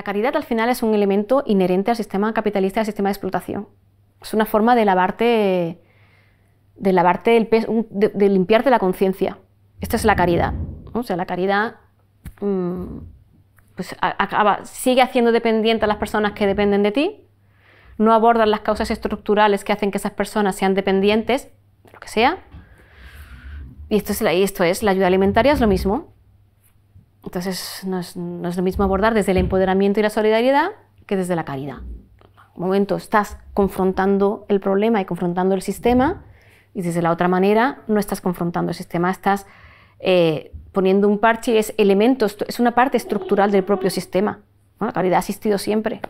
La caridad al final es un elemento inherente al sistema capitalista, al sistema de explotación. Es una forma de lavarte, de lavarte de, limpiarte la conciencia. Esta es la caridad. O sea, la caridad mm, pues, sigue haciendo dependiente a las personas que dependen de ti, no abordan las causas estructurales que hacen que esas personas sean dependientes, de lo que sea. y esto es la ayuda alimentaria es lo mismo. Entonces, no es, lo mismo abordar desde el empoderamiento y la solidaridad que desde la caridad. En un momento estás confrontando el problema y confrontando el sistema, y desde la otra manera no estás confrontando el sistema, estás eh, poniendo un parche, es elementos, es una parte estructural del propio sistema. la caridad ha existido siempre.